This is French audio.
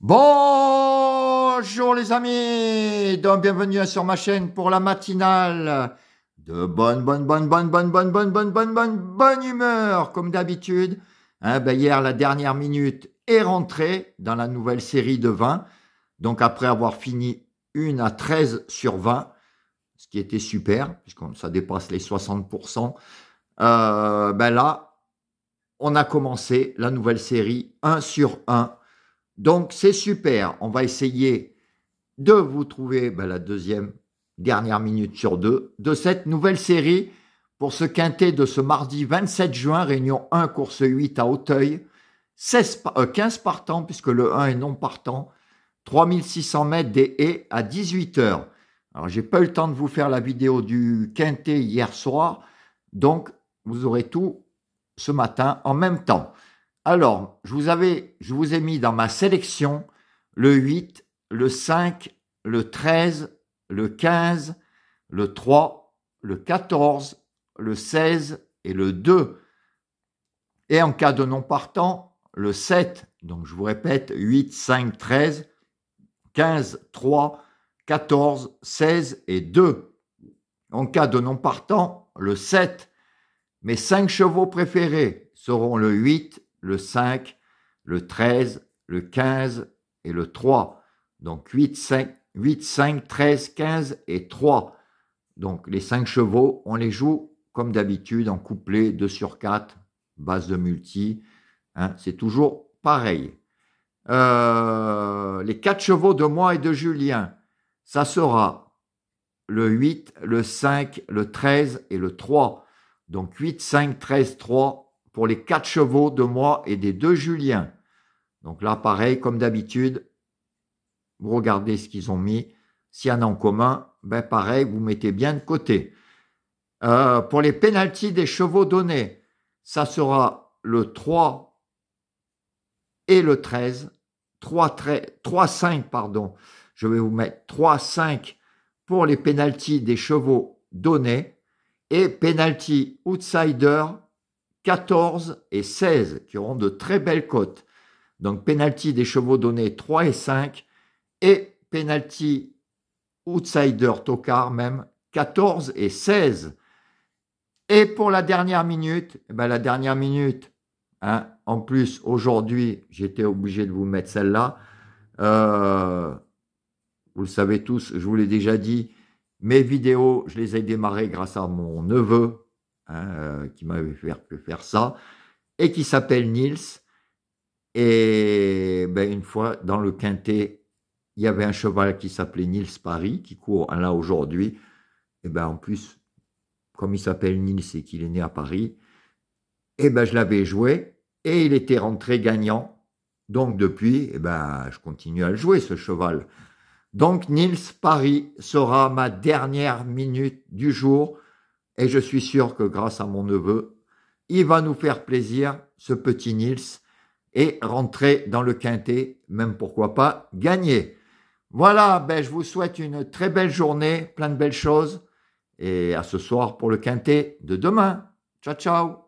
Bonjour les amis, donc bienvenue sur ma chaîne pour la matinale de bonne, bonne, bonne, bonne, bonne, bonne, bonne, bonne, bonne, bonne, bonne humeur, comme d'habitude. hier, la dernière minute est rentrée dans la nouvelle série de 20, donc après avoir fini une à 13 sur 20, ce qui était super, puisque ça dépasse les 60%, ben là, on a commencé la nouvelle série 1 sur 1 donc c'est super. On va essayer de vous trouver ben, la deuxième, dernière minute sur deux de cette nouvelle série pour ce quintet de ce mardi 27 juin, réunion 1, course 8 à Auteuil. 15 euh, partants, puisque le 1 est non partant. 3600 mètres des haies à 18h. Alors, j'ai pas eu le temps de vous faire la vidéo du quintet hier soir, donc vous aurez tout ce matin en même temps. Alors, je vous, avais, je vous ai mis dans ma sélection le 8, le 5, le 13, le 15, le 3, le 14, le 16 et le 2. Et en cas de non partant, le 7. Donc je vous répète, 8, 5, 13, 15, 3, 14, 16 et 2. En cas de non partant, le 7. Mes 5 chevaux préférés seront le 8, le 5, le 13, le 15 et le 3. Donc 8, 5, 8, 5 13, 15 et 3. Donc les 5 chevaux, on les joue comme d'habitude en couplet 2 sur 4, base de multi. Hein, c'est toujours pareil. Euh, les 4 chevaux de moi et de Julien, ça sera le 8, le 5, le 13 et le 3. Donc 8, 5, 13, 3, pour les quatre chevaux de moi et des deux Julien. Donc là, pareil, comme d'habitude, vous regardez ce qu'ils ont mis. S'il y en a en commun, ben pareil, vous mettez bien de côté. Euh, pour les pénalties des chevaux donnés, ça sera le 3 et le 13. 3, 3 5, pardon. Je vais vous mettre 3, 5 pour les pénalties des chevaux donnés et penalty outsider 14 et 16 qui auront de très belles cotes. Donc pénalty des chevaux donnés 3 et 5 et pénalty outsider tocard même 14 et 16. Et pour la dernière minute, eh ben, la dernière minute, hein, en plus aujourd'hui j'étais obligé de vous mettre celle-là. Euh, vous le savez tous, je vous l'ai déjà dit, mes vidéos, je les ai démarrées grâce à mon neveu Hein, euh, qui m'avait fait faire ça, et qui s'appelle Nils, Et ben, une fois, dans le quintet, il y avait un cheval qui s'appelait Nils Paris, qui court là aujourd'hui. Et ben, en plus, comme il s'appelle Nils et qu'il est né à Paris, et ben, je l'avais joué et il était rentré gagnant. Donc depuis, ben, je continue à le jouer, ce cheval. Donc Nils Paris sera ma dernière minute du jour. Et je suis sûr que grâce à mon neveu, il va nous faire plaisir, ce petit Nils, et rentrer dans le quintet, même pourquoi pas gagner. Voilà, ben, je vous souhaite une très belle journée, plein de belles choses, et à ce soir pour le quintet de demain. Ciao, ciao